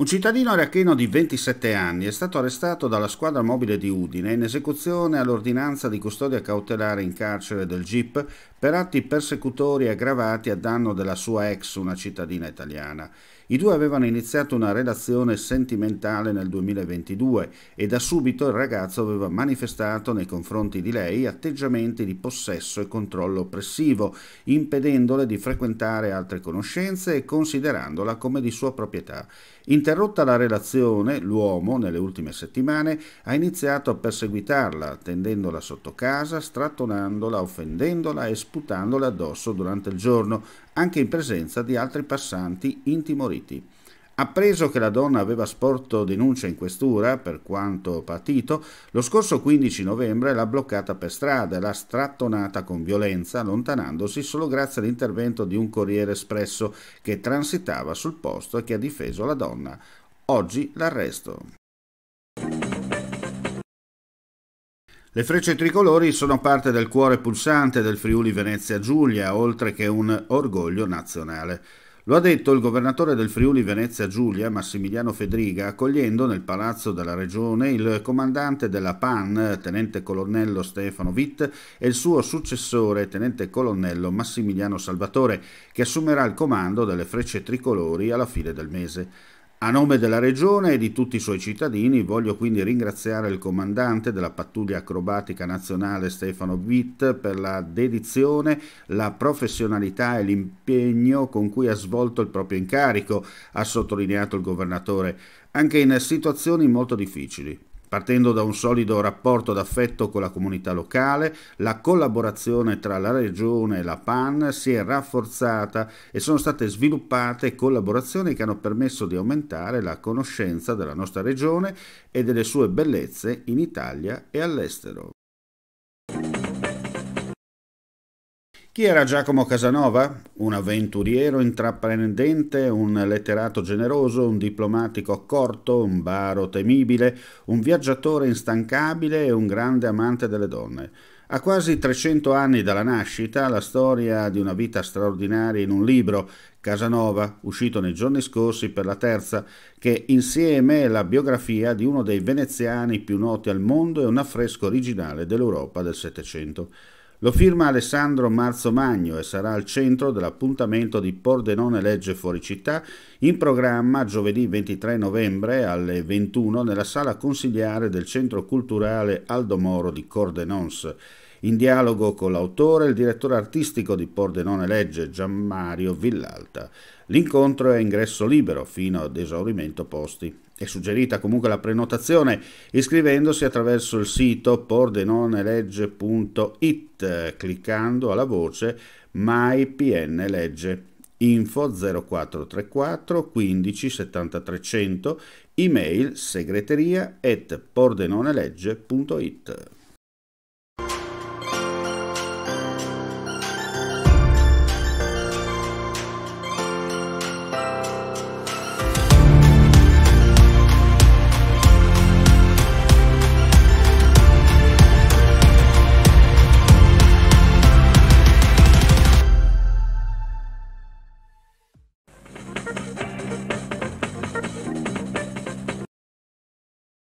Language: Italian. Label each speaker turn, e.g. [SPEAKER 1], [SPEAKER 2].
[SPEAKER 1] Un cittadino iracheno di 27 anni è stato arrestato dalla squadra mobile di Udine in esecuzione all'ordinanza di custodia cautelare in carcere del GIP per atti persecutori aggravati a danno della sua ex, una cittadina italiana. I due avevano iniziato una relazione sentimentale nel 2022 e da subito il ragazzo aveva manifestato nei confronti di lei atteggiamenti di possesso e controllo oppressivo, impedendole di frequentare altre conoscenze e considerandola come di sua proprietà. Interrotta la relazione, l'uomo, nelle ultime settimane, ha iniziato a perseguitarla, tendendola sotto casa, strattonandola, offendendola e sputandole addosso durante il giorno, anche in presenza di altri passanti intimoriti. Appreso che la donna aveva sporto denuncia in questura per quanto patito, lo scorso 15 novembre l'ha bloccata per strada e l'ha strattonata con violenza, allontanandosi solo grazie all'intervento di un corriere espresso che transitava sul posto e che ha difeso la donna. Oggi l'arresto. Le frecce tricolori sono parte del cuore pulsante del Friuli Venezia Giulia, oltre che un orgoglio nazionale. Lo ha detto il governatore del Friuli Venezia Giulia, Massimiliano Fedriga, accogliendo nel palazzo della regione il comandante della PAN, tenente colonnello Stefano Witt, e il suo successore, tenente colonnello Massimiliano Salvatore, che assumerà il comando delle frecce tricolori alla fine del mese. A nome della Regione e di tutti i suoi cittadini voglio quindi ringraziare il comandante della pattuglia acrobatica nazionale Stefano Witt per la dedizione, la professionalità e l'impegno con cui ha svolto il proprio incarico, ha sottolineato il governatore, anche in situazioni molto difficili partendo da un solido rapporto d'affetto con la comunità locale, la collaborazione tra la Regione e la PAN si è rafforzata e sono state sviluppate collaborazioni che hanno permesso di aumentare la conoscenza della nostra Regione e delle sue bellezze in Italia e all'estero. Chi era Giacomo Casanova? Un avventuriero intraprendente, un letterato generoso, un diplomatico accorto, un baro temibile, un viaggiatore instancabile e un grande amante delle donne. A quasi 300 anni dalla nascita, la storia di una vita straordinaria in un libro, Casanova, uscito nei giorni scorsi per la terza, che insieme è la biografia di uno dei veneziani più noti al mondo e un affresco originale dell'Europa del Settecento. Lo firma Alessandro Marzo Magno e sarà al centro dell'appuntamento di Pordenone Legge Fuori Città in programma giovedì 23 novembre alle 21 nella sala consigliare del Centro Culturale Aldo Moro di Cordenons. In dialogo con l'autore, il direttore artistico di Pordenone Legge, Gianmario Villalta. L'incontro è ingresso libero fino ad esaurimento posti. È suggerita comunque la prenotazione iscrivendosi attraverso il sito pordenone-legge.it cliccando alla voce MyPN Legge info 0434 15 7300 email segreteria at pordenone legge.it